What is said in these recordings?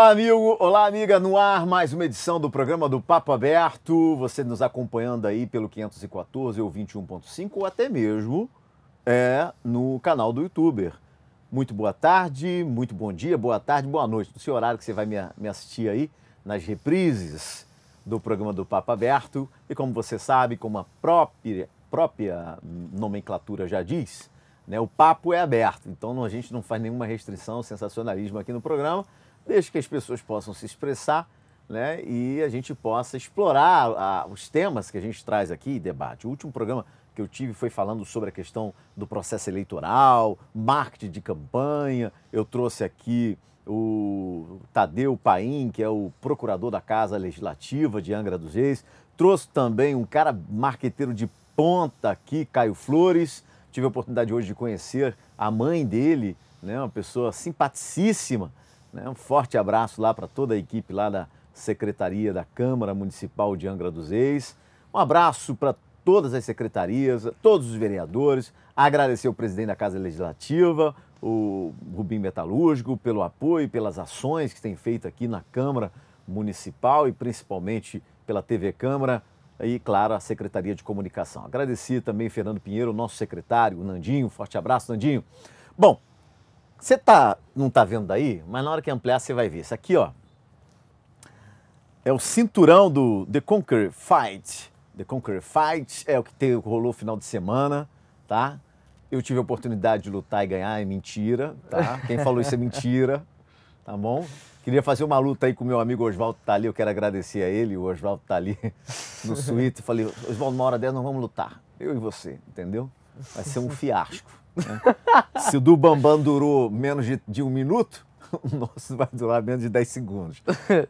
Olá, amigo! Olá, amiga! No ar, mais uma edição do programa do Papo Aberto. Você nos acompanhando aí pelo 514 ou 21.5 ou até mesmo é, no canal do YouTuber. Muito boa tarde, muito bom dia, boa tarde, boa noite. No seu horário que você vai me, me assistir aí nas reprises do programa do Papo Aberto. E como você sabe, como a própria, própria nomenclatura já diz, né, o papo é aberto. Então a gente não faz nenhuma restrição, sensacionalismo aqui no programa desde que as pessoas possam se expressar né, e a gente possa explorar a, os temas que a gente traz aqui e debate. O último programa que eu tive foi falando sobre a questão do processo eleitoral, marketing de campanha. Eu trouxe aqui o Tadeu Paim, que é o procurador da Casa Legislativa de Angra dos Reis. Trouxe também um cara marqueteiro de ponta aqui, Caio Flores. Tive a oportunidade hoje de conhecer a mãe dele, né, uma pessoa simpaticíssima, né? Um forte abraço lá para toda a equipe lá da Secretaria da Câmara Municipal de Angra dos Reis. Um abraço para todas as secretarias, todos os vereadores. Agradecer o presidente da Casa Legislativa, o Rubim Metalúrgico, pelo apoio, pelas ações que tem feito aqui na Câmara Municipal e principalmente pela TV Câmara e, claro, a Secretaria de Comunicação. Agradecer também Fernando Pinheiro, nosso secretário, o Nandinho. Forte abraço, Nandinho. Bom, você tá, não está vendo daí, mas na hora que ampliar você vai ver. Isso aqui, ó, é o cinturão do The Conquer Fight. The Conquer Fight é o que teve, rolou final de semana, tá? Eu tive a oportunidade de lutar e ganhar, é mentira, tá? Quem falou isso é mentira, tá bom? Queria fazer uma luta aí com meu amigo Oswaldo tá ali, eu quero agradecer a ele, o Oswaldo tá ali no suíte. Falei, Oswaldo, uma hora dessa nós vamos lutar, eu e você, entendeu? Vai ser um fiasco. É. Se o do Bambam durou menos de, de, um minuto, o nosso vai durar menos de 10 segundos.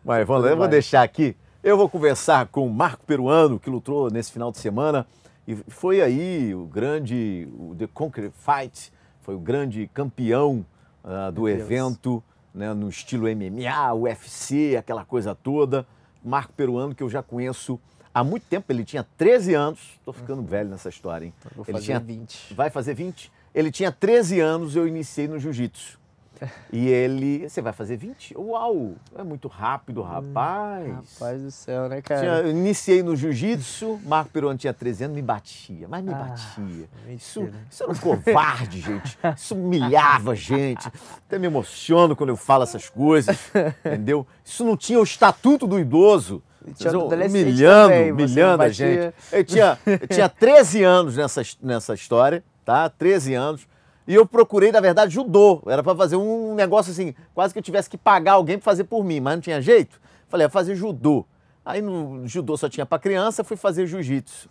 Mas vamos, eu vou deixar aqui. Eu vou conversar com o Marco Peruano, que lutou nesse final de semana. E foi aí o grande, o The Conquer Fight, foi o grande campeão uh, do Meu evento, né, no estilo MMA, UFC, aquela coisa toda. Marco Peruano, que eu já conheço há muito tempo, ele tinha 13 anos. Estou ficando uhum. velho nessa história, hein? vou ele fazer tinha, 20. Vai fazer 20? Ele tinha 13 anos, eu iniciei no jiu-jitsu. E ele, você vai fazer 20? Uau! É muito rápido, hum, rapaz. Hum, rapaz do céu, né, cara? Tinha, eu iniciei no jiu-jitsu, Marco Peron tinha 13 anos, me batia, mas me ah, batia. Isso, isso era um covarde, gente. Isso humilhava gente. Até me emociono quando eu falo essas coisas, entendeu? Isso não tinha o estatuto do idoso. Tinha humilhando, humilhando a gente. Eu tinha, eu tinha 13 anos nessa, nessa história tá? 13 anos. E eu procurei, na verdade, judô. Era para fazer um negócio assim, quase que eu tivesse que pagar alguém para fazer por mim, mas não tinha jeito. Falei, vou fazer judô. Aí no judô só tinha para criança, fui fazer jiu-jitsu.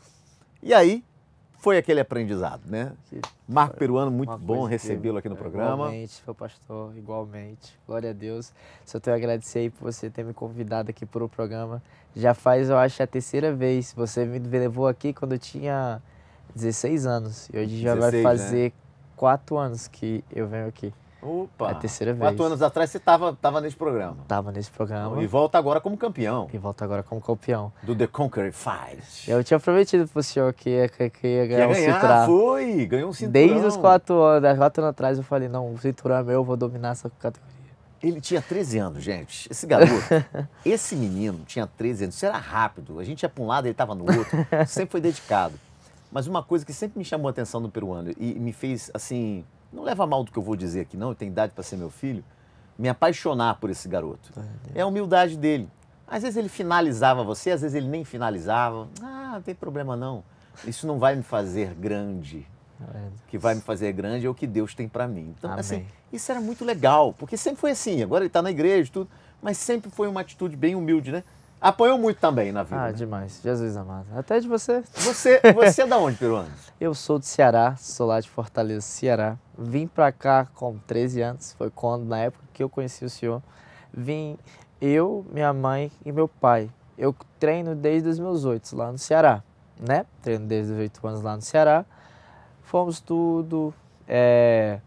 E aí foi aquele aprendizado, né? Marco Peruano, muito bom recebê-lo aqui no é, programa. Igualmente, foi pastor, igualmente. Glória a Deus. Só tenho a agradecer aí por você ter me convidado aqui para o programa. Já faz, eu acho, a terceira vez. Você me levou aqui quando eu tinha 16 anos. E hoje já 16, vai fazer né? 4 anos que eu venho aqui. Opa! É a terceira vez. Quatro anos atrás você estava tava nesse programa. Tava nesse programa. E volta agora como campeão. E volta agora como campeão. Do The Conquer Fight. Eu tinha prometido pro senhor que ia, que, que ia ganhar ia ganhar, um cinturão. foi! Ganhou um cinturão. Desde os quatro anos, quatro anos atrás eu falei, não, o cinturão é meu, eu vou dominar essa categoria. Ele tinha 13 anos, gente. Esse garoto, esse menino tinha 13 anos. Isso era rápido. A gente ia para um lado, ele estava no outro. Sempre foi dedicado. Mas uma coisa que sempre me chamou a atenção do peruano e me fez, assim, não leva mal do que eu vou dizer aqui, não, eu tenho idade para ser meu filho, me apaixonar por esse garoto. É a humildade dele. Às vezes ele finalizava você, às vezes ele nem finalizava. Ah, não tem problema não. Isso não vai me fazer grande. O que vai me fazer grande é o que Deus tem para mim. Então, assim, Amém. assim, isso era muito legal, porque sempre foi assim. Agora ele está na igreja, tudo, mas sempre foi uma atitude bem humilde, né? Apoiou muito também na vida. Ah, né? demais. Jesus amado. Até de você. Você, você é da onde, peruano? Eu sou do Ceará, sou lá de Fortaleza, Ceará. Vim pra cá com 13 anos, foi quando, na época que eu conheci o senhor. Vim eu, minha mãe e meu pai. Eu treino desde os meus oito lá no Ceará, né? Treino desde os oito anos lá no Ceará. Fomos tudo é,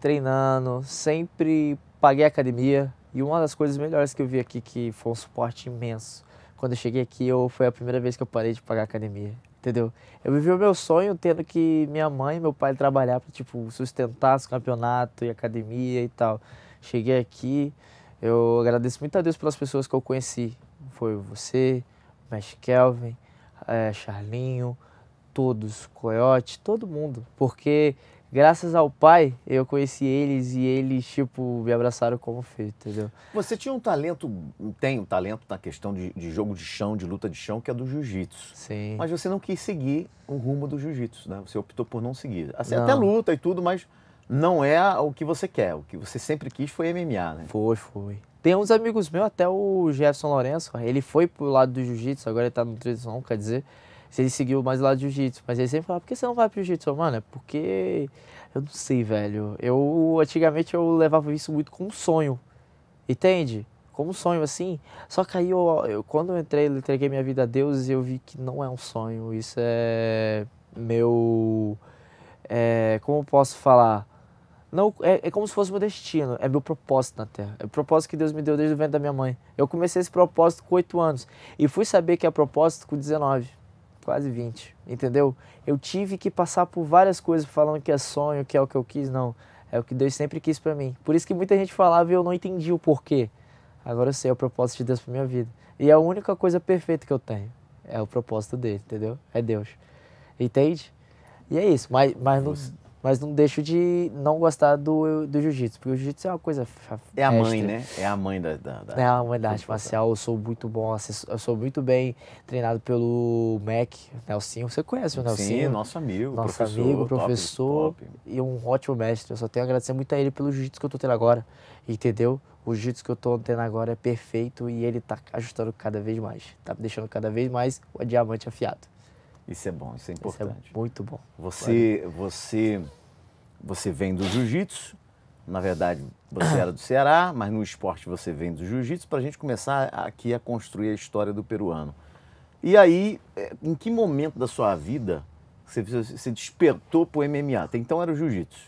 treinando, sempre paguei academia, e uma das coisas melhores que eu vi aqui, que foi um suporte imenso, quando eu cheguei aqui, eu, foi a primeira vez que eu parei de pagar academia, entendeu? Eu vivi o meu sonho tendo que minha mãe e meu pai trabalhar para, tipo, sustentar os campeonato e academia e tal. Cheguei aqui, eu agradeço muito a Deus pelas pessoas que eu conheci. Foi você, Mesh Kelvin, é, Charlinho, todos, Coyote, todo mundo. Porque graças ao pai, eu conheci eles e eles, tipo, me abraçaram como feito entendeu? Você tinha um talento, tem um talento na questão de, de jogo de chão, de luta de chão, que é do jiu-jitsu. Sim. Mas você não quis seguir o rumo do jiu-jitsu, né? Você optou por não seguir. Assim, não. Até luta e tudo, mas não é o que você quer. O que você sempre quis foi MMA, né? Foi, foi. Tem uns amigos meus, até o Jefferson Lourenço, ele foi pro lado do jiu-jitsu, agora ele tá no nutrição, quer dizer se ele seguiu mais lá do jiu-jitsu. Mas ele sempre falava, por que você não vai pro jiu-jitsu? Mano, é porque. Eu não sei, velho. Eu antigamente eu levava isso muito como sonho. Entende? Como um sonho, assim. Só que aí eu, eu quando eu entrei, eu entreguei minha vida a Deus e eu vi que não é um sonho. Isso é meu. É, como posso falar? Não, é, é, como se fosse meu destino, é meu propósito na Terra. É o propósito que Deus me deu desde o ventre da minha mãe. Eu comecei esse propósito com oito anos e fui saber que é propósito com 19 quase 20, entendeu? Eu tive que passar por várias coisas falando que é sonho, que é o que eu quis, não. É o que Deus sempre quis para mim. Por isso que muita gente falava e eu não entendi o porquê. Agora eu sei é o propósito de Deus para minha vida. E é a única coisa perfeita que eu tenho. É o propósito dele, entendeu? É Deus. Entende? E é isso. Mas, mas no, mas não deixo de não gostar do, do jiu-jitsu, porque o jiu-jitsu é uma coisa. É a mãe, né? É a mãe da. da, da... É a mãe da arte marcial. Eu sou muito bom, eu sou muito bem treinado pelo Mac, Nelsinho. Você conhece o Nelsinho? Sim, nosso amigo, nosso professor, amigo, professor top, top. e um ótimo mestre. Eu só tenho a agradecer muito a ele pelo jiu-jitsu que eu tô tendo agora, entendeu? O jiu-jitsu que eu tô tendo agora é perfeito e ele tá ajustando cada vez mais, tá me deixando cada vez mais o diamante afiado. Isso é bom, isso é importante. Isso é muito bom. Você, você, você vem do jiu-jitsu, na verdade você era do Ceará, mas no esporte você vem do jiu-jitsu, para a gente começar aqui a construir a história do peruano. E aí, é, em que momento da sua vida você, você despertou para o MMA? Até então era o jiu-jitsu,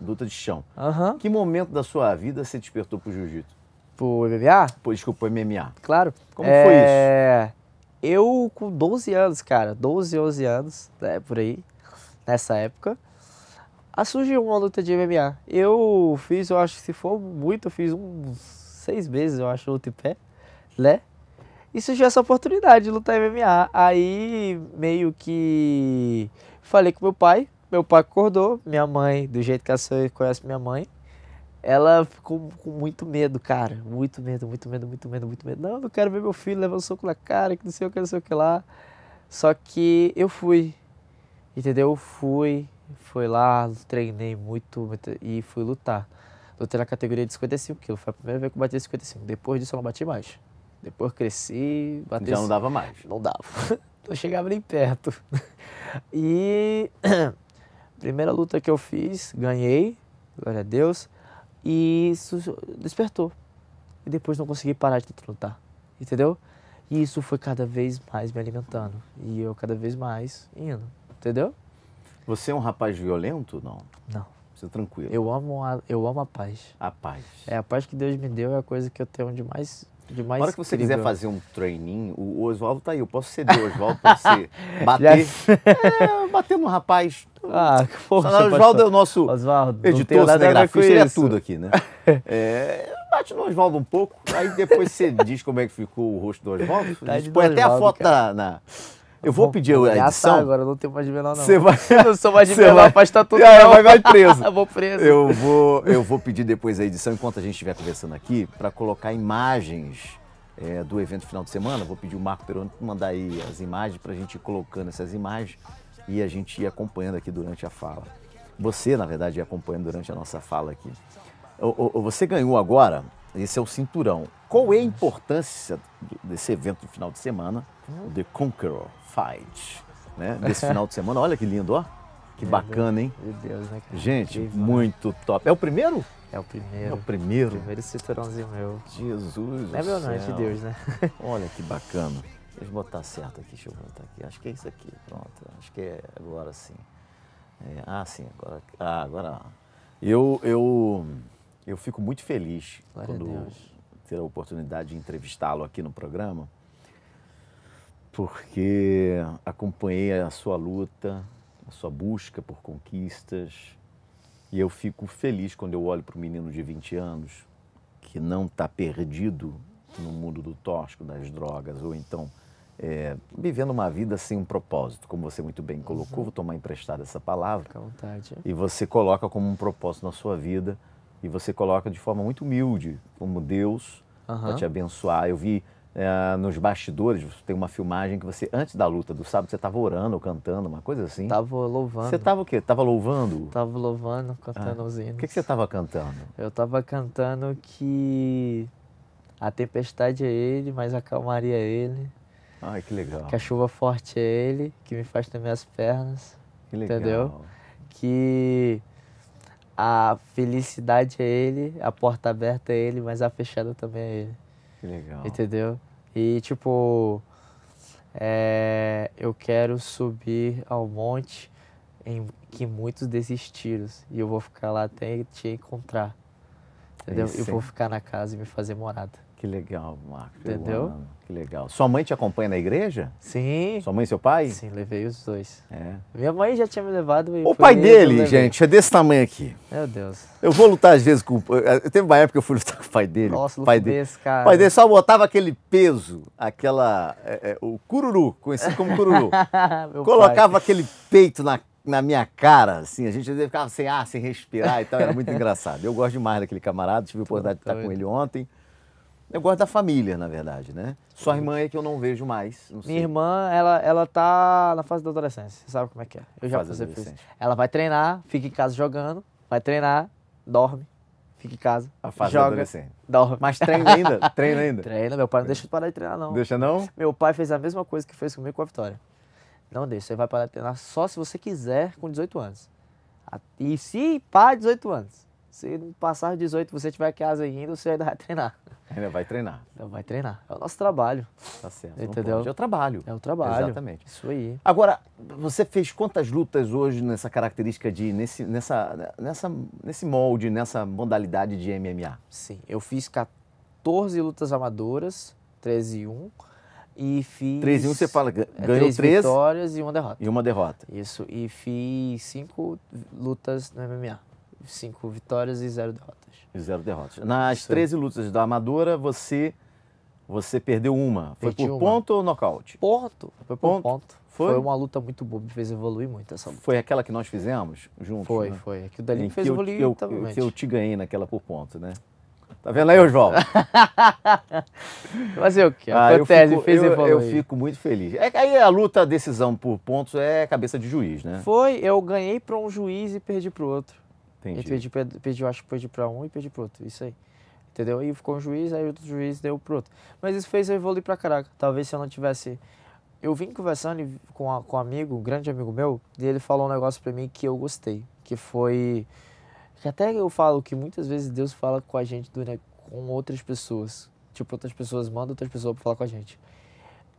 luta de chão. Uhum. Que momento da sua vida você despertou para o jiu-jitsu? Pro MMA? Pô, desculpa, pro MMA. Claro. Como é... foi isso? eu com 12 anos, cara, 12, 11 anos, né, por aí, nessa época, surgiu uma luta de MMA. Eu fiz, eu acho que se for muito, eu fiz uns seis meses, eu acho, luta em pé, né? E surgiu essa oportunidade de lutar MMA. Aí meio que falei com meu pai, meu pai acordou, minha mãe, do jeito que a senhora conhece minha mãe, ela ficou com muito medo, cara. Muito medo, muito medo, muito medo, muito medo. Não, não quero ver meu filho levando soco na cara, que não sei o que, não sei o que lá. Só que eu fui, entendeu? Eu fui, fui lá, treinei muito, muito e fui lutar. Lutei na categoria de 55 quilos. Foi a primeira vez que eu bati 55. Depois disso eu não bati mais. Depois cresci, bati. Já não dava mais. Não dava. não chegava nem perto. E primeira luta que eu fiz, ganhei, glória a Deus. E isso despertou. E depois não consegui parar de lutar, entendeu? E isso foi cada vez mais me alimentando. E eu cada vez mais indo, entendeu? Você é um rapaz violento não? Não. Você é tranquilo? Eu amo a, eu amo a paz. A paz. É, a paz que Deus me deu é a coisa que eu tenho de mais de mais Na hora que você incrível. quiser fazer um treininho, o Oswaldo tá aí. Eu posso ceder, Oswaldo, pra você bater. é, bater no rapaz ah, ah, que porra. Sonora Osvaldo é o nosso Osvaldo, editor cinegrafista, ele é tudo aqui, né? é, bate no Osvaldo um pouco, aí depois você diz como é que ficou o rosto do Osvaldo. Tá põe até Osvaldo, a foto na, na... Eu vou pedir a tá, edição. Tá, agora não tenho mais de melão, não. Você vai... Eu não sou mais de melão, vai... estar tá tudo é, não. Vai, vai preso. vou preso. Eu vou, eu vou pedir depois a edição, enquanto a gente estiver conversando aqui, para colocar imagens é, do evento final de semana. Vou pedir o Marco Peroni para mandar aí as imagens, para a gente ir colocando essas imagens e a gente ia acompanhando aqui durante a fala. Você, na verdade, ia acompanhando durante a nossa fala aqui. O, o, você ganhou agora, esse é o cinturão. Qual é a importância desse evento do final de semana, o The Conqueror Fight, né? desse final de semana? Olha que lindo, ó. Que bacana, hein? Meu Deus, né, cara? Gente, incrível, né? muito né? top. É o primeiro? É o primeiro. É o primeiro. Primeiro cinturãozinho meu. Jesus. Não é meu, não, é de Deus, né? Olha que bacana. Deixa eu botar certo aqui, deixa eu botar aqui. Acho que é isso aqui, pronto. Acho que é agora sim. É, ah, sim, agora. Ah, agora. Eu, eu, eu fico muito feliz Glória quando ter a oportunidade de entrevistá-lo aqui no programa, porque acompanhei a sua luta, a sua busca por conquistas, e eu fico feliz quando eu olho para um menino de 20 anos que não está perdido no mundo do tóxico, das drogas, ou então é, vivendo uma vida sem um propósito, como você muito bem colocou, vou tomar emprestada essa palavra. Fica à vontade. É. E você coloca como um propósito na sua vida e você coloca de forma muito humilde, como Deus, uhum. para te abençoar. Eu vi é, nos bastidores, tem uma filmagem que você, antes da luta do sábado, você estava orando ou cantando, uma coisa assim. Estava louvando. Você estava o quê? Estava louvando? Estava louvando, cantando ah. os hinos. O que, que você estava cantando? Eu estava cantando que a tempestade é ele, mas a calmaria é ele. Ai, que legal. Que a chuva forte é ele, que me faz tremer as pernas. Que legal. Entendeu? Que a felicidade é ele, a porta aberta é ele, mas a fechada também é ele. Que legal. Entendeu? E tipo, é, eu quero subir ao monte em que muitos desistiram e eu vou ficar lá até te encontrar. Entendeu? Isso, eu vou ficar na casa e me fazer morada. Que legal, Marcos. Entendeu? Que legal. Sua mãe te acompanha na igreja? Sim. Sua mãe e seu pai? Sim, levei os dois. É. Minha mãe já tinha me levado. o pai dele, gente, é desse tamanho aqui. Meu Deus. Eu vou lutar às vezes com. Teve uma época que eu fui lutar com o pai dele. Nossa, pai dele, desse, cara. O pai dele só botava aquele peso, aquela. É, é, o cururu, conhecido como cururu. Colocava pai. aquele peito na na minha cara, assim, a gente ficava sem ar, sem respirar e tal, era muito engraçado. Eu gosto demais daquele camarada, tive a oportunidade de estar com ele ontem. Eu gosto da família, na verdade, né? Sua irmã é que eu não vejo mais. Não Minha irmã, ela, ela tá na fase da adolescência. Sabe como é que é? Eu já passei isso. Ela vai treinar, fica em casa jogando, vai treinar, dorme, fica em casa. A fase joga, da adolescência. Dorme. Mas treina ainda? treina ainda? Treina, meu pai não deixa de parar de treinar, não. Deixa não? Meu pai fez a mesma coisa que fez comigo com a Vitória. Não deixa, você vai parar de treinar só se você quiser com 18 anos. E se pá, 18 anos. Se passar 18 você tiver aqui asa ainda, você ainda vai treinar. Ainda vai treinar. Ainda vai treinar. É o nosso trabalho. Tá certo. É Entendeu? É o trabalho. É o trabalho. Exatamente. Isso aí. Agora, você fez quantas lutas hoje nessa característica de, nesse, nessa, nessa, nesse molde, nessa modalidade de MMA? Sim, eu fiz 14 lutas amadoras, 13 e 1. E fiz. 3 e 1 você fala, é, ganhou 3, 3 vitórias e uma derrota. E uma derrota. Isso. E fiz 5 lutas no MMA cinco vitórias e zero derrotas. E zero derrotas. Nas 13 lutas da Amadora, você você perdeu uma. Perdi Foi por uma. ponto ou nocaute? Ponto. Foi por ponto. ponto. Foi? Foi? uma luta muito boa, me fez evoluir muito essa luta. Foi aquela que nós fizemos juntos? Foi, né? foi. Aquilo é dali me fez evoluir eu, eu, eu te ganhei naquela por ponto, né? Tá vendo aí, Oswaldo? Fazer o quê? Ah, Acontece, eu fico, fez eu, eu fico muito feliz. É, aí a luta, a decisão por pontos é cabeça de juiz, né? Foi, eu ganhei para um juiz e perdi para o outro. Entendi. Ele pediu, acho que pediu para um e pediu para outro, isso aí. Entendeu? E ficou um juiz, aí outro juiz deu pro outro. Mas isso fez eu evoluir para caraca. Talvez se eu não tivesse. Eu vim conversando com, a, com um amigo, um grande amigo meu, e ele falou um negócio para mim que eu gostei, que foi. Que até eu falo que muitas vezes Deus fala com a gente com outras pessoas. Tipo, outras pessoas mandam outras pessoas para falar com a gente.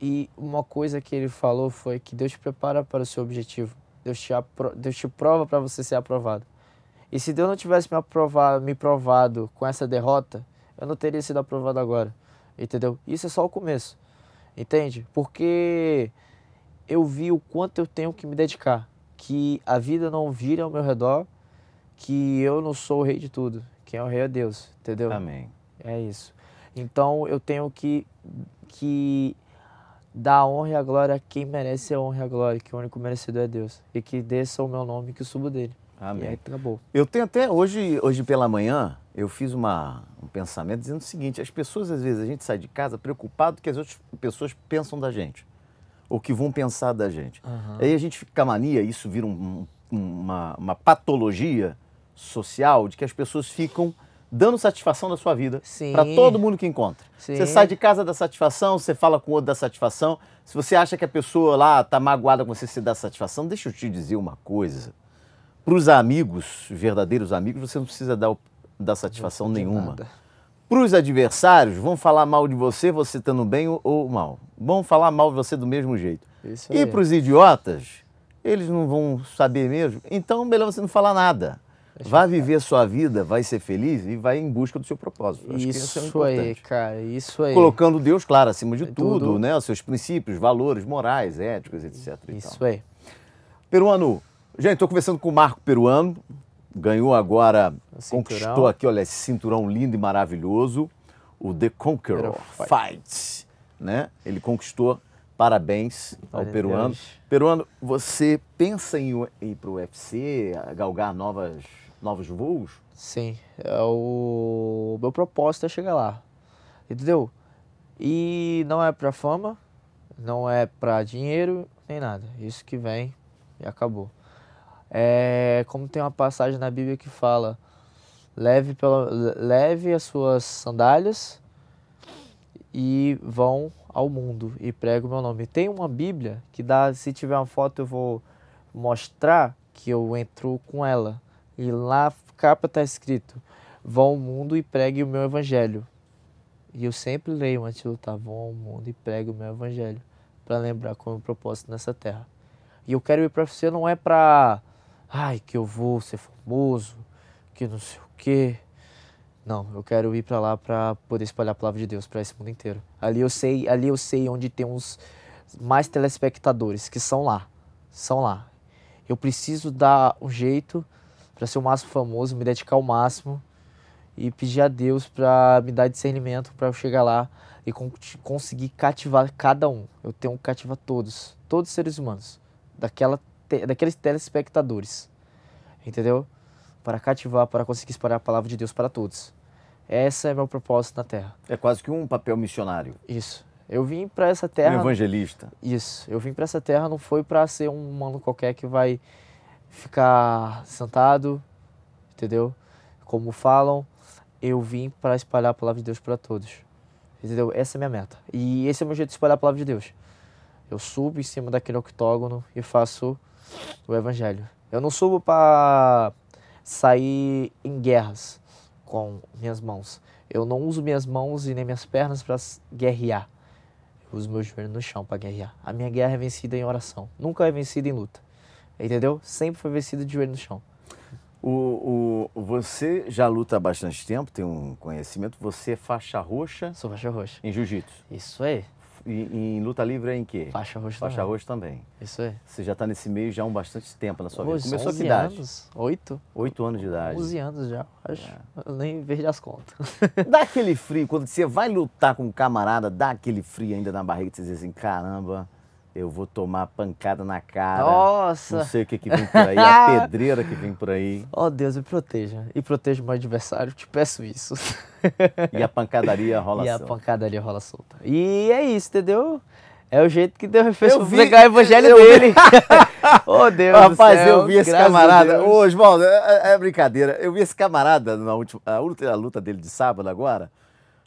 E uma coisa que ele falou foi que Deus te prepara para o seu objetivo. Deus te, Deus te prova para você ser aprovado. E se Deus não tivesse me, aprovado, me provado com essa derrota, eu não teria sido aprovado agora. Entendeu? Isso é só o começo. Entende? Porque eu vi o quanto eu tenho que me dedicar. Que a vida não vira ao meu redor, que eu não sou o rei de tudo. Quem é o rei é Deus. Entendeu? Amém. É isso. Então eu tenho que, que dar a honra e a glória a quem merece a honra e a glória, que o único merecedor é Deus. E que desça o meu nome e que suba dele. Amém. E aí acabou. Eu tenho até hoje, hoje pela manhã, eu fiz uma, um pensamento dizendo o seguinte: as pessoas, às vezes, a gente sai de casa preocupado que as outras pessoas pensam da gente, ou que vão pensar da gente. Uhum. Aí a gente fica mania, isso vira um, um, uma, uma patologia social de que as pessoas ficam dando satisfação da sua vida para todo mundo que encontra. Sim. Você sai de casa da satisfação, você fala com o outro da satisfação. Se você acha que a pessoa lá está magoada com você, se dá satisfação, deixa eu te dizer uma coisa. Para os amigos, verdadeiros amigos, você não precisa dar, dar satisfação nenhuma. Para os adversários, vão falar mal de você, você estando bem ou, ou mal. Vão falar mal de você do mesmo jeito. E para os idiotas, eles não vão saber mesmo. Então, melhor você não falar nada. Vá vai viver a sua vida, vai ser feliz e vai em busca do seu propósito. Acho isso, isso é aí, cara, isso aí. Colocando Deus, claro, acima de é tudo, tudo, né? Os seus princípios, valores, morais, éticos, etc. Isso aí. Peruano, Gente, estou conversando com o Marco Peruano, ganhou agora, conquistou aqui, olha, esse cinturão lindo e maravilhoso, o The Conqueror Fight. Fight. né? Ele conquistou, parabéns ao Olha peruano. Deus. Peruano, você pensa em ir para o UFC, galgar novas, novos voos? Sim, é o meu propósito é chegar lá, entendeu? E não é para fama, não é para dinheiro, nem nada, isso que vem e acabou. É, como tem uma passagem na Bíblia que fala: leve, pela, leve as suas sandálias e vão ao mundo e prego o meu nome. Tem uma Bíblia que dá, se tiver uma foto eu vou mostrar que eu entro com ela. E lá capa está escrito: vão ao mundo e pregue o meu evangelho. E eu sempre leio antes de lutar: vão ao mundo e pregue o meu evangelho, para lembrar como é propósito nessa terra. E eu quero ir para você não é para ai, que eu vou ser famoso, que não sei o quê. Não, eu quero ir para lá para poder espalhar a palavra de Deus para esse mundo inteiro. Ali eu sei, ali eu sei onde tem uns mais telespectadores que são lá, são lá. Eu preciso dar um jeito para ser o máximo famoso, me dedicar ao máximo e pedir a Deus para me dar discernimento para eu chegar lá e con conseguir cativar cada um. Eu tenho que cativar todos, todos os seres humanos daquela daqueles telespectadores, entendeu? Para cativar, para conseguir espalhar a palavra de Deus para todos. Essa é meu propósito na Terra. É quase que um papel missionário. Isso. Eu vim para essa Terra. Um evangelista. Isso. Eu vim para essa Terra não foi para ser um humano qualquer que vai ficar sentado, entendeu? Como falam, eu vim para espalhar a palavra de Deus para todos. Entendeu? Essa é a minha meta. E esse é o meu jeito de espalhar a palavra de Deus. Eu subo em cima daquele octógono e faço o Evangelho. Eu não subo para sair em guerras com minhas mãos. Eu não uso minhas mãos e nem minhas pernas para guerrear. Eu uso meus joelhos no chão para guerrear. A minha guerra é vencida em oração. Nunca é vencida em luta. Entendeu? Sempre foi vencida de joelho no chão. O, o, você já luta há bastante tempo, tem um conhecimento. Você é faixa roxa. Sou faixa roxa. Em jiu-jitsu. Isso aí em luta livre é em quê? Faixa roxa Faixa também. roxa também. Isso aí. É. Você já está nesse meio já há um bastante tempo na sua Hoje, vida. É Começou a que idade? anos. Oito. Oito anos de idade. Onze anos já, acho. É. Eu nem vejo as contas. dá aquele frio, quando você vai lutar com um camarada, dá aquele frio ainda na barriga, que você diz assim, caramba eu vou tomar pancada na cara. Nossa! Não sei o que, que vem por aí, a pedreira que vem por aí. Oh Deus, me proteja. E proteja o meu adversário, te peço isso. e a pancadaria rola solta. E a pancadaria rola solta. E é isso, entendeu? É o jeito que Deus fez eu vi, o evangelho eu dele. oh, Deus Rapaz, do céu, eu vi esse camarada. Ô, Oswaldo, é, é, é, brincadeira. Eu vi esse camarada na última a luta dele de sábado agora.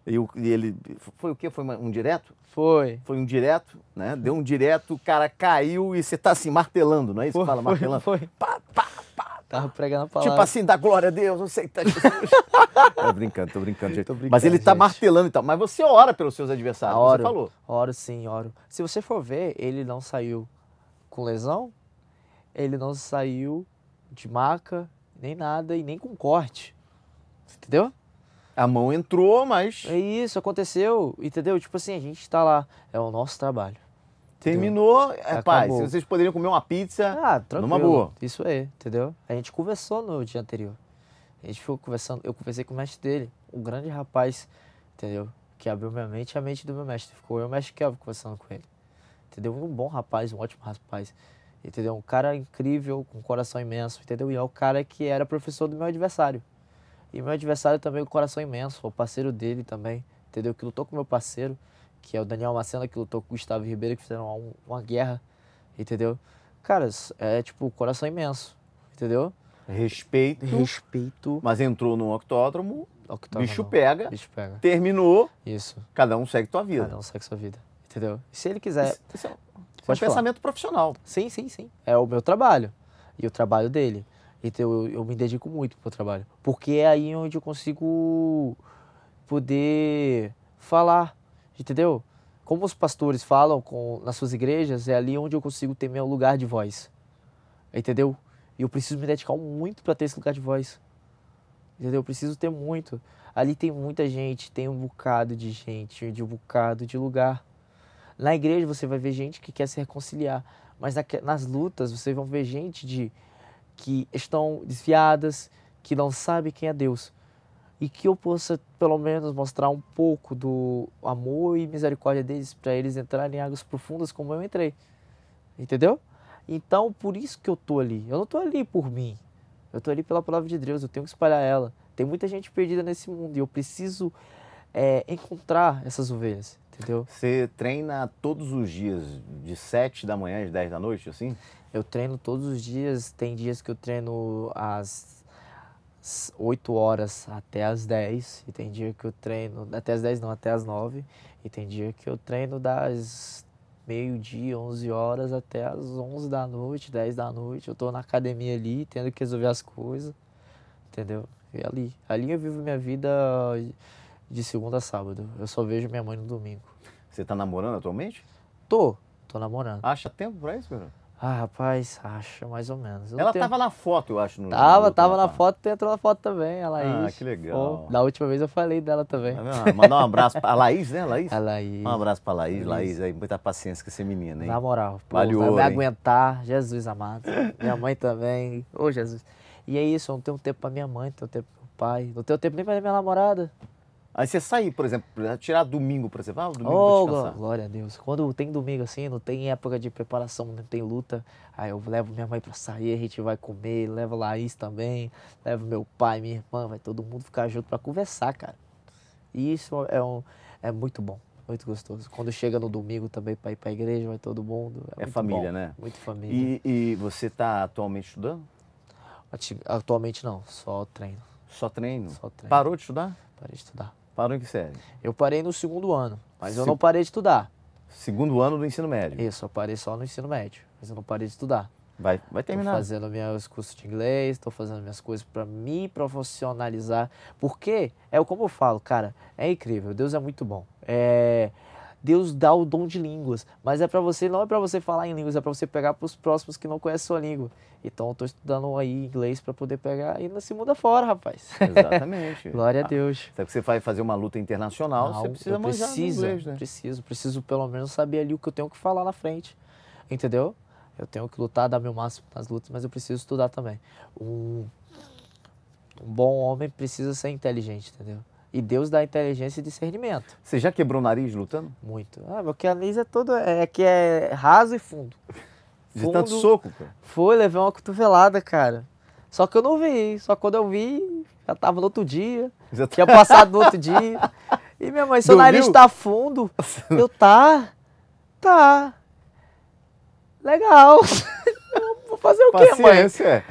E, o, e ele. Foi o quê? Foi um direto? Foi. Foi um direto, né? Deu um direto, o cara caiu e você tá assim, martelando, não é isso? Foi, fala martelando? Foi. foi. Pá, pá, pá, Tava pregando a palavra. Tipo assim, dá glória a Deus, não sei. Tá, tipo assim. tô brincando, tô brincando, gente. Tô brincando, Mas ele tá gente. tá martelando e tal. Mas você ora pelos seus adversários, oro, você falou. Oro sim, oro. Se você for ver, ele não saiu com lesão, ele não saiu de maca, nem nada, e nem com corte. Entendeu? A mão entrou, mas. É isso, aconteceu, entendeu? Tipo assim, a gente tá lá, é o nosso trabalho. Terminou, é, paz. vocês poderiam comer uma pizza ah, numa boa. Isso aí, entendeu? A gente conversou no dia anterior. A gente ficou conversando, eu conversei com o mestre dele, um grande rapaz, entendeu? Que abriu minha mente e a mente do meu mestre. Ficou eu o mestre Kelvin conversando com ele. Entendeu? Um bom rapaz, um ótimo rapaz. Entendeu? Um cara incrível, com um coração imenso, entendeu? E é o cara que era professor do meu adversário. E meu adversário também, o coração imenso, o parceiro dele também, entendeu? Que lutou com meu parceiro, que é o Daniel Macena, que lutou com o Gustavo Ribeiro, que fizeram uma, uma guerra, entendeu? Cara, é tipo, coração imenso, entendeu? Respeito. Respeito. Mas entrou num octódromo, octódromo bicho, pega, bicho pega, terminou. Isso. Cada um segue sua vida. Cada um segue sua vida, entendeu? se ele quiser... Isso, isso é pode é um pensamento profissional. Sim, sim, sim. É o meu trabalho e o trabalho dele. Então eu, eu me dedico muito pro trabalho, porque é aí onde eu consigo poder falar, entendeu? Como os pastores falam com, nas suas igrejas, é ali onde eu consigo ter meu lugar de voz, entendeu? E eu preciso me dedicar muito para ter esse lugar de voz, entendeu? Eu preciso ter muito. Ali tem muita gente, tem um bocado de gente, de um bocado de lugar. Na igreja você vai ver gente que quer se reconciliar, mas nas lutas você vai ver gente de que estão desviadas, que não sabem quem é Deus. E que eu possa, pelo menos, mostrar um pouco do amor e misericórdia deles para eles entrarem em águas profundas como eu entrei. Entendeu? Então, por isso que eu tô ali. Eu não tô ali por mim. Eu tô ali pela palavra de Deus. Eu tenho que espalhar ela. Tem muita gente perdida nesse mundo e eu preciso é, encontrar essas ovelhas entendeu? Você treina todos os dias, de 7 da manhã às 10 da noite, assim? Eu treino todos os dias, tem dias que eu treino às 8 horas até às 10, e tem dia que eu treino, até às 10 não, até às 9, e tem dia que eu treino das meio-dia, 11 horas até às 11 da noite, 10 da noite, eu tô na academia ali, tendo que resolver as coisas, entendeu? E ali, ali eu vivo minha vida de segunda a sábado. Eu só vejo minha mãe no domingo. Você tá namorando atualmente? Tô, tô namorando. Acha tempo pra isso, Bruno? Ah, rapaz, acha mais ou menos. Eu ela tenho... tava na foto, eu acho. No tava, jogo, né, tava na tá? foto entrou na foto também, a Laís. Ah, que legal. Pô, da última vez eu falei dela também. Ah, mandar um abraço pra a Laís, né, Laís? A Laís. Um abraço pra Laís, Laís, Laís aí, muita paciência com essa menina, hein? Na moral, pô, Valeu, vai me aguentar, Jesus amado. minha mãe também, ô Jesus. E é isso, eu não tenho tempo pra minha mãe, não tenho tempo pro pai, não tenho tempo nem pra minha namorada. Aí você sair, por exemplo, tirar domingo, por exemplo, ah, domingo oh, vou Glória a Deus. Quando tem domingo assim, não tem época de preparação, não tem luta, aí eu levo minha mãe para sair, a gente vai comer, levo Laís também, levo meu pai, minha irmã, vai todo mundo ficar junto para conversar, cara. E isso é, um, é muito bom, muito gostoso. Quando chega no domingo também para ir para a igreja, vai todo mundo. É, é família, bom, né? Muito família. E, e você está atualmente estudando? Atualmente não, só treino. Só treino? Só treino. Parou de estudar? Parei de estudar. Parou em que série? Eu parei no segundo ano, mas Se... eu não parei de estudar. Segundo ano do ensino médio? Isso, eu parei só no ensino médio, mas eu não parei de estudar. Vai, vai terminar. Estou fazendo meus cursos de inglês, estou fazendo minhas coisas para me profissionalizar. Porque, é como eu falo, cara, é incrível, Deus é muito bom. É, Deus dá o dom de línguas, mas é para você, não é para você falar em línguas, é para você pegar para os próximos que não conhecem a sua língua. Então eu tô estudando aí inglês para poder pegar e não se muda fora, rapaz. Exatamente. Glória a ah, Deus. Até que você vai fazer uma luta internacional, não, você precisa manjar precisa, inglês, né? Preciso, preciso pelo menos saber ali o que eu tenho que falar na frente. Entendeu? Eu tenho que lutar, dar meu máximo nas lutas, mas eu preciso estudar também. Um, um bom homem precisa ser inteligente, entendeu? E Deus dá inteligência e discernimento. Você já quebrou o nariz lutando? Muito. Ah, meu nariz é todo. É que é raso e fundo. fundo. De tanto soco, cara? Foi, levei uma cotovelada, cara. Só que eu não vi. Só quando eu vi, já tava no outro dia. Já tá tinha passado no outro dia. E minha mãe, seu Dormiu? nariz tá fundo. Eu tá. Tá. Legal. Vou fazer o quê, mãe? É.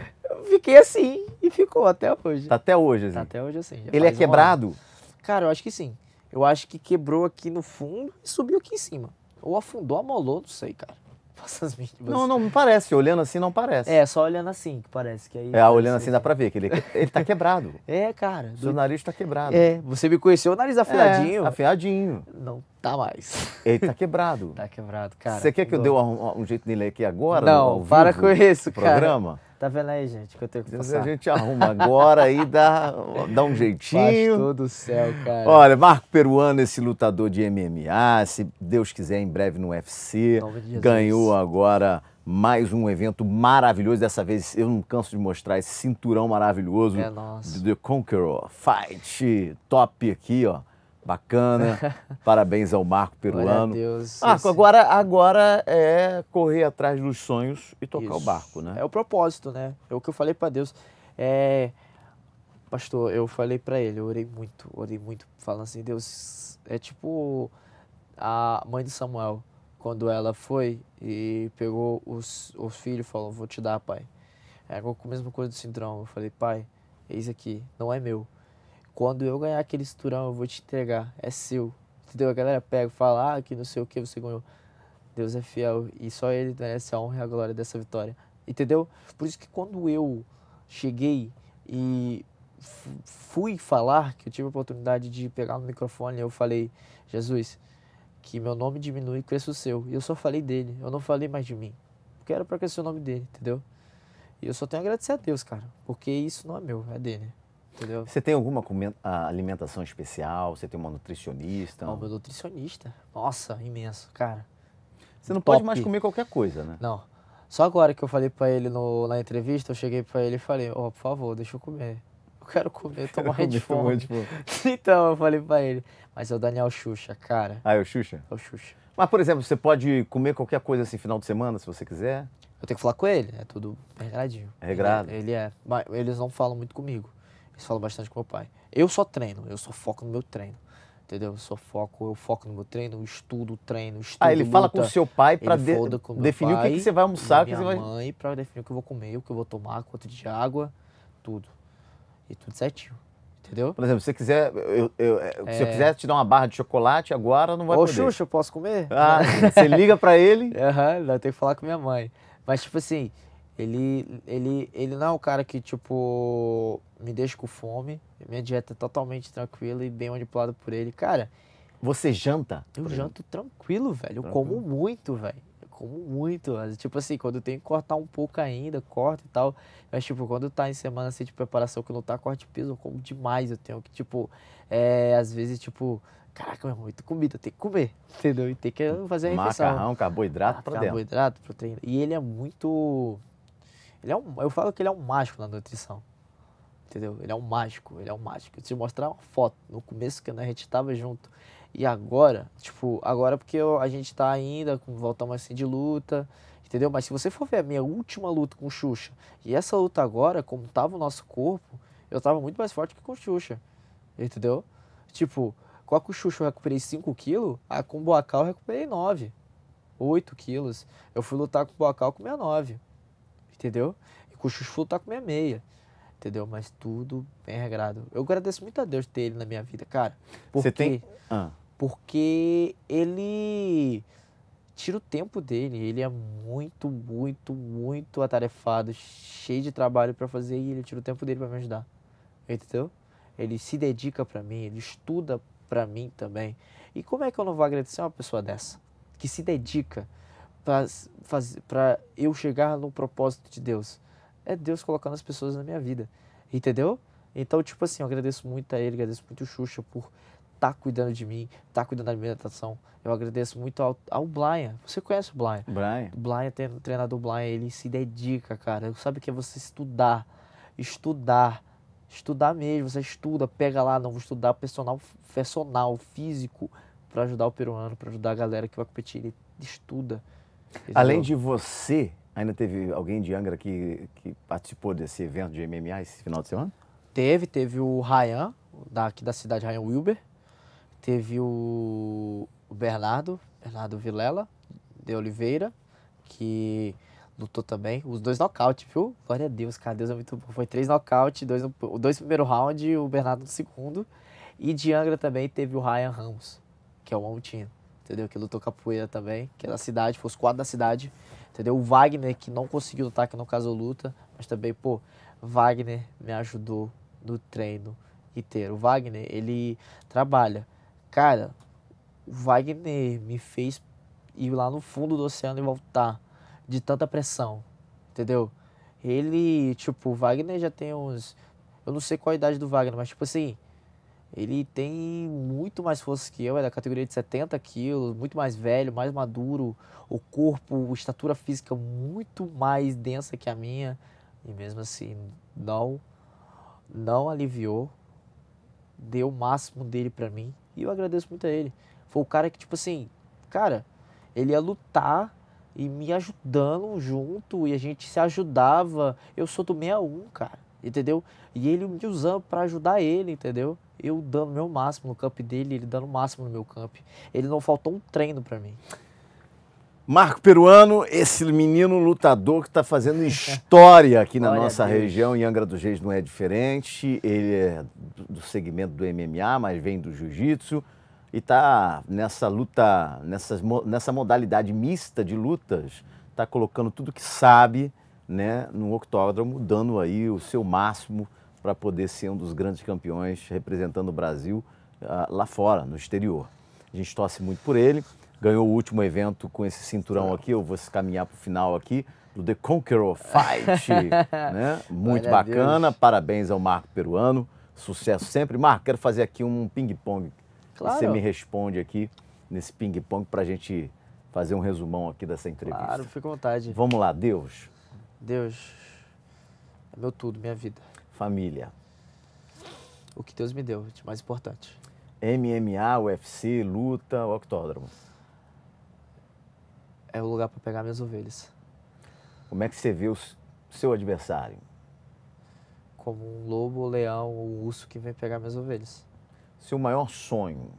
fiquei assim e ficou até hoje. Tá até hoje, assim. Tá até hoje, assim. Ele é quebrado? Cara, eu acho que sim. Eu acho que quebrou aqui no fundo e subiu aqui em cima. Ou afundou, amolou, não sei, cara. Não, as Não, não parece. Olhando assim, não parece. É, só olhando assim que parece. Que aí é, parece olhando assim que... Assim. dá pra ver que ele, ele tá quebrado. é, cara. Seu do... nariz tá quebrado. É, você me conheceu o nariz é, afiadinho. É, afiadinho. Não tá mais. Ele tá quebrado. tá quebrado, cara. Você quer que eu dê um, um jeito nele aqui agora? Não, para vivo, com isso, cara. Programa? Tá vendo aí, gente, que eu tenho que Deus passar. A gente arruma agora aí dá, dá um jeitinho. Faz todo o céu, cara. Olha, Marco Peruano, esse lutador de MMA, se Deus quiser, em breve no UFC. Ganhou agora mais um evento maravilhoso. Dessa vez eu não canso de mostrar esse cinturão maravilhoso. É nosso. The Conqueror Fight Top aqui, ó. Bacana. Parabéns ao Marco Peruano. Deus, Marco, esse... agora, agora é correr atrás dos sonhos e tocar Isso. o barco, né? É o propósito, né? É o que eu falei para Deus. É... Pastor, eu falei para ele, eu orei muito, orei muito, falando assim, Deus, é tipo a mãe de Samuel, quando ela foi e pegou os, os filhos e falou, vou te dar, pai. É com a mesma coisa do síndrome, eu falei, pai, eis aqui, não é meu, quando eu ganhar aquele cinturão, eu vou te entregar, é seu. Entendeu? A galera pega e fala, ah, que não sei o que você ganhou. Deus é fiel e só Ele merece a honra e a glória dessa vitória. Entendeu? Por isso que quando eu cheguei e fui falar, que eu tive a oportunidade de pegar no microfone, eu falei, Jesus, que meu nome diminui e cresça o seu. E eu só falei dele, eu não falei mais de mim. Porque era para crescer o nome dele, entendeu? E eu só tenho a agradecer a Deus, cara, porque isso não é meu, é dele entendeu? Você tem alguma ah, alimentação especial? Você tem uma nutricionista? Não, meu nutricionista. Nossa, imenso, cara. Você não Top. pode mais comer qualquer coisa, né? Não. Só agora que eu falei para ele no, na entrevista, eu cheguei para ele e falei, ó, oh, por favor, deixa eu comer. Eu quero comer, tô morrendo de fome. então, eu falei para ele. Mas é o Daniel Xuxa, cara. Ah, é o Xuxa? É o Xuxa. Mas, por exemplo, você pode comer qualquer coisa assim final de semana, se você quiser? Eu tenho que falar com ele, é tudo regradinho. É regrado? Ele, é, ele é. Mas eles não falam muito comigo. Isso falo bastante com meu pai. Eu só treino, eu só foco no meu treino. Entendeu? Eu só foco, eu foco no meu treino, estudo, treino, estudo. Ah, ele luta, fala com o seu pai para de definir pai, o que, que, você vai almoçar, minha que você mãe, vai. mãe para definir o que eu vou comer, o que eu vou tomar, quanto de água, tudo. E tudo certinho. Entendeu? Por exemplo, se você quiser, eu, eu, é... se eu é. quiser te dar uma barra de chocolate agora, não vai Ô, poder. Ô, Xuxa, eu posso comer? Ah, você liga para ele? Aham, uhum, eu tenho que falar com minha mãe. Mas, tipo assim, ele, ele, ele não é o cara que, tipo, me deixa com fome, minha dieta é totalmente tranquila e bem manipulada por ele. Cara. Você janta? Eu janto tranquilo, velho. Tranquilo. Eu como muito, velho como muito. Mas, tipo assim, quando eu tenho que cortar um pouco ainda, corto e tal. Mas, tipo, quando tá em semana assim de preparação que não tá corte de peso, eu como demais. Eu tenho que, tipo, é, às vezes, tipo, caraca, meu irmão, comida, eu tenho que comer, entendeu? E tem que fazer a refeição. Macarrão, carboidrato, ah, proteína. Carboidrato, proteína. E ele é muito. Ele é um, eu falo que ele é um mágico na nutrição entendeu? Ele é um mágico, ele é um mágico. Eu te mostrar uma foto no começo que a gente tava junto. E agora, tipo, agora porque a gente tá ainda, mais assim de luta, entendeu? Mas se você for ver a minha última luta com Xuxa, e essa luta agora, como tava o nosso corpo, eu tava muito mais forte que com Xuxa, entendeu? Tipo, com a Xuxa eu recuperei 5 quilos, a com Boacal eu recuperei 9, 8 quilos. Eu fui lutar com Boacal com 69, entendeu? E com o Xuxa fui lutar com 66 entendeu? Mas tudo bem regrado. Eu agradeço muito a Deus ter ele na minha vida, cara. Porque, Você tem... Ah. Porque ele tira o tempo dele. Ele é muito, muito, muito atarefado, cheio de trabalho para fazer e ele tira o tempo dele para me ajudar. Entendeu? Ele se dedica para mim, ele estuda para mim também. E como é que eu não vou agradecer uma pessoa dessa? Que se dedica para eu chegar no propósito de Deus é Deus colocando as pessoas na minha vida, entendeu? Então, tipo assim, eu agradeço muito a ele, agradeço muito o Xuxa por tá cuidando de mim, tá cuidando da minha alimentação. Eu agradeço muito ao, ao Blaia. Você conhece o Blaia? Blaia. O Blaia, treinador Blaia, ele se dedica, cara. Sabe o que é você estudar, estudar, estudar mesmo. Você estuda, pega lá, não vou estudar personal, personal físico para ajudar o peruano, para ajudar a galera que vai competir. Ele estuda. Entendeu? Além de você Ainda teve alguém de Angra que, que participou desse evento de MMA esse final de semana? Teve, teve o Ryan, daqui da cidade, Ryan Wilber. Teve o Bernardo, Bernardo Vilela, de Oliveira, que lutou também. Os dois nocaute, viu? Glória a Deus, cara. Deus é muito bom. Foi três nocaute, dois, no, dois primeiro round e o Bernardo no segundo. E de Angra também teve o Ryan Ramos, que é o Montino, entendeu? Que lutou capoeira também, que é da cidade, foi os quatro da cidade entendeu? O Wagner, que não conseguiu lutar, que caso casou luta, mas também, pô, Wagner me ajudou no treino inteiro. O Wagner, ele trabalha. Cara, o Wagner me fez ir lá no fundo do oceano e voltar de tanta pressão, entendeu? Ele, tipo, o Wagner já tem uns. Eu não sei qual a idade do Wagner, mas tipo assim, ele tem muito mais força que eu, é da categoria de 70 quilos, muito mais velho, mais maduro, o corpo, a estatura física muito mais densa que a minha. E mesmo assim, não, não aliviou, deu o máximo dele para mim e eu agradeço muito a ele. Foi o cara que, tipo assim, cara, ele ia lutar e me ajudando junto e a gente se ajudava. Eu sou do 61, cara entendeu? E ele me usando para ajudar ele, entendeu? Eu dando meu máximo no campo dele, ele dando o máximo no meu campo Ele não faltou um treino para mim. Marco Peruano, esse menino lutador que está fazendo história aqui na Olha nossa Deus. região, em Angra dos Reis não é diferente. Ele é do segmento do MMA, mas vem do jiu-jitsu e está nessa luta, nessa, nessa modalidade mista de lutas, está colocando tudo que sabe né, no octódromo, dando aí o seu máximo para poder ser um dos grandes campeões representando o Brasil uh, lá fora, no exterior. A gente torce muito por ele. Ganhou o último evento com esse cinturão tá. aqui, eu vou caminhar para o final aqui, do The Conqueror Fight. né? Muito bacana, parabéns ao Marco Peruano, sucesso sempre. Marco, quero fazer aqui um ping-pong. Claro. Você me responde aqui nesse ping-pong para a gente fazer um resumão aqui dessa entrevista. Claro, fica à vontade. Vamos lá, Deus. Deus é meu tudo, minha vida. Família. O que Deus me deu, de mais importante. MMA, UFC, luta, octódromo. É o lugar para pegar minhas ovelhas. Como é que você vê o seu adversário? Como um lobo, um leão ou um urso que vem pegar minhas ovelhas. Seu maior sonho?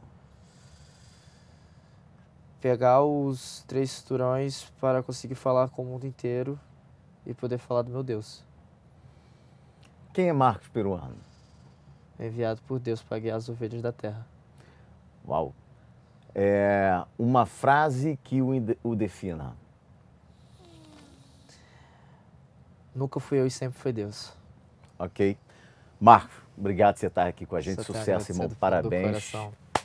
Pegar os três cinturões para conseguir falar com o mundo inteiro e poder falar do meu Deus. Quem é Marcos Peruano? É enviado por Deus para guiar as ovelhas da terra. Uau! É uma frase que o defina. Nunca fui eu e sempre foi Deus. Ok. Marcos, obrigado por você estar aqui com a gente. Só Sucesso, irmão. Parabéns.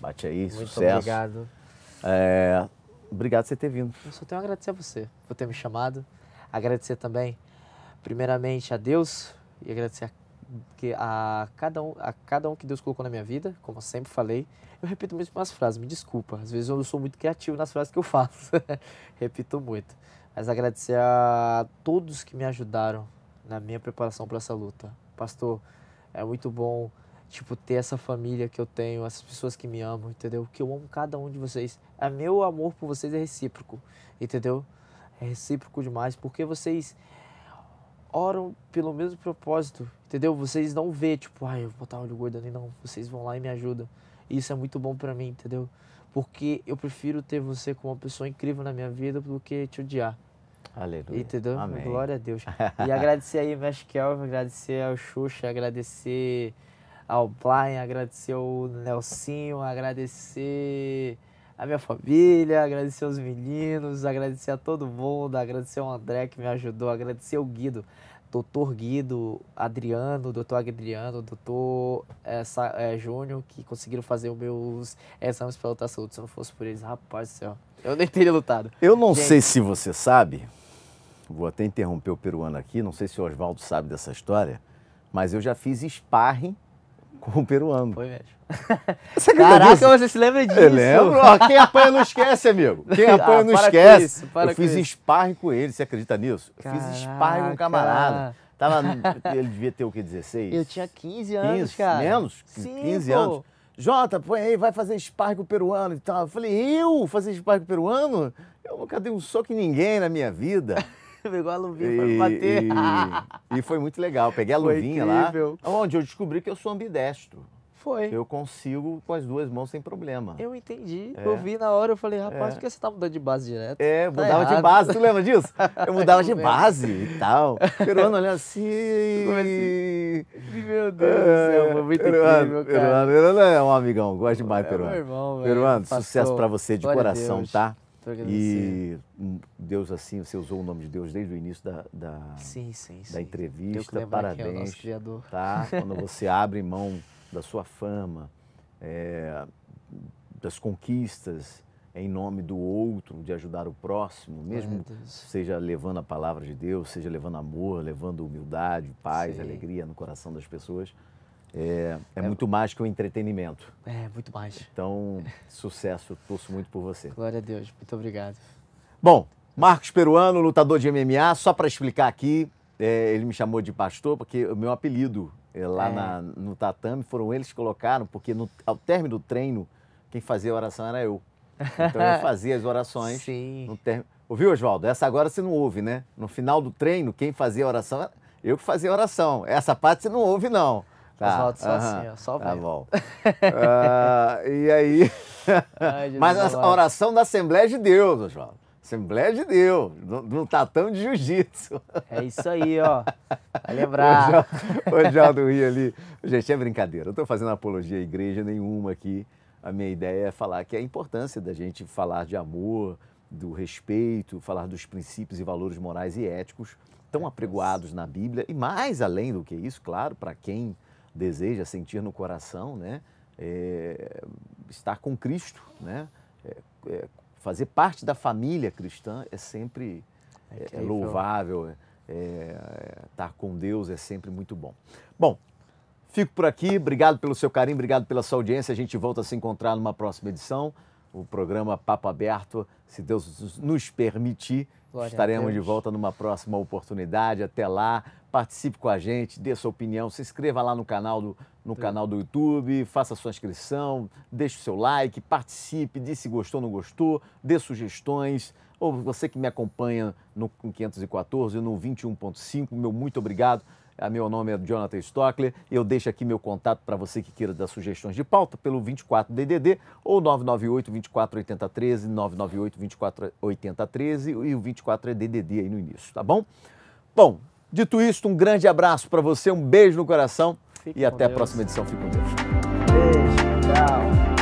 Bate aí, Muito sucesso. Obrigado. É, obrigado por você ter vindo. Eu só tenho a agradecer a você por ter me chamado. Agradecer também, primeiramente, a Deus e agradecer a, que, a, cada um, a cada um que Deus colocou na minha vida, como eu sempre falei. Eu repito mesmo umas frases, me desculpa. Às vezes eu sou muito criativo nas frases que eu faço. repito muito. Mas agradecer a todos que me ajudaram na minha preparação para essa luta. Pastor, é muito bom tipo, ter essa família que eu tenho, essas pessoas que me amam, entendeu? Que eu amo cada um de vocês. é meu amor por vocês é recíproco, entendeu? é recíproco demais, porque vocês oram pelo mesmo propósito, entendeu? Vocês não vê, tipo, ai, eu vou botar olho gordo ali, não. Vocês vão lá e me ajudam. E isso é muito bom para mim, entendeu? Porque eu prefiro ter você como uma pessoa incrível na minha vida do que te odiar. Aleluia. Entendeu? Amém. Glória a Deus. E agradecer aí, Mesh Kelvin, agradecer ao Xuxa, agradecer ao Brian, agradecer ao Nelsinho, agradecer a minha família, agradecer os meninos, agradecer a todo mundo, agradecer ao André que me ajudou, agradecer ao Guido, doutor Guido, Adriano, doutor Adriano, doutor é, é, Júnior, que conseguiram fazer os meus exames para lutar saúde. Se não fosse por eles, rapaz do céu, eu nem teria lutado. Eu não Gente, sei se você sabe, vou até interromper o peruano aqui, não sei se o Oswaldo sabe dessa história, mas eu já fiz sparring com o peruano. Foi mesmo. Você Caraca, disso? você se lembra disso? Eu lembro. Ó, quem apanha não esquece, amigo. Quem ah, apanha ah, não esquece. Isso, para eu fiz isso. sparring com ele, você acredita nisso? Eu fiz sparring com um camarada. Tava, ele devia ter o que, 16? Eu tinha 15 anos, 15, cara. Menos? Sim, 15 pô. anos. Jota, põe aí, vai fazer sparring com o peruano e tal. Eu falei, eu fazer sparring com o peruano? Eu nunca dei um soco em ninguém na minha vida. Pegou a luvinha e, pra bater. E, e, foi muito legal. Peguei a luvinha incrível. lá, onde eu descobri que eu sou ambidestro. Foi. Eu consigo com as duas mãos sem problema. Eu entendi. É. Eu vi na hora, eu falei, rapaz, é. por que você tá mudando de base direto? É, eu tá mudava de base, tu lembra disso? Eu mudava de base e tal. Peruano olhando assim. assim. Meu Deus é. do céu, foi muito peruano, incrível, cara. Peruano, peruano é um amigão, gosto demais, é, Peruano. Meu irmão, velho. Peruano, sucesso pra você de Glória coração, tá? E hum, Deus, assim, você usou o nome de Deus desde o início da, da, sim, sim, sim. entrevista. Parabéns. Que é o nosso criador. Tá? Quando você abre mão da sua fama, é, das conquistas em nome do outro, de ajudar o próximo, mesmo seja levando a palavra de Deus, seja levando amor, levando humildade, paz, sim. alegria no coração das pessoas. É, é, é, muito mais que um entretenimento. É, muito mais. Então, sucesso, torço muito por você. Glória a Deus, muito obrigado. Bom, Marcos Peruano, lutador de MMA, só para explicar aqui, é, ele me chamou de pastor porque o meu apelido é, lá é. na, no tatame foram eles que colocaram, porque no, ao término do treino, quem fazia a oração era eu. Então eu fazia as orações. Sim. No term... Ouviu, Oswaldo? Essa agora você não ouve, né? No final do treino, quem fazia a oração, eu que fazia a oração. Essa parte você não ouve, não. Tá. só uh -huh. assim, ó, só Tá bom. uh, e aí? Ai, Mas a oração da Assembleia é de Deus, João Assembleia é de Deus, no, no tá tão de jiu-jitsu. É isso aí, ó. Vai lembrar. O Geraldo Rio ali. Gente, é brincadeira. Eu estou fazendo apologia à igreja nenhuma aqui. A minha ideia é falar que é a importância da gente falar de amor, do respeito, falar dos princípios e valores morais e éticos tão apregoados na Bíblia e mais além do que isso, claro, para quem deseja sentir no coração, né? É, estar com Cristo, né? É, é fazer parte da família cristã é sempre é, é, é louvável, estar com Deus é sempre muito bom. Bom, fico por aqui, obrigado pelo seu carinho, obrigado pela sua audiência, a gente volta a se encontrar numa próxima edição o programa Papo Aberto, se Deus nos permitir. Glória estaremos de volta numa próxima oportunidade. Até lá, participe com a gente, dê sua opinião, se inscreva lá no canal do, no canal do YouTube, faça sua inscrição, deixe o seu like, participe, diz se gostou, não gostou, dê sugestões. Ou você que me acompanha no 514 no 21.5, meu muito obrigado. Meu nome é Jonathan e Eu deixo aqui meu contato para você que queira dar sugestões de pauta pelo 24 DDD ou 998 24 80 13, 998 24 80 13 e o 24 é DDD aí no início, tá bom? Bom, dito isto, um grande abraço para você, um beijo no coração Fique e até Deus. a próxima edição. Fique com Deus. Beijo, tchau.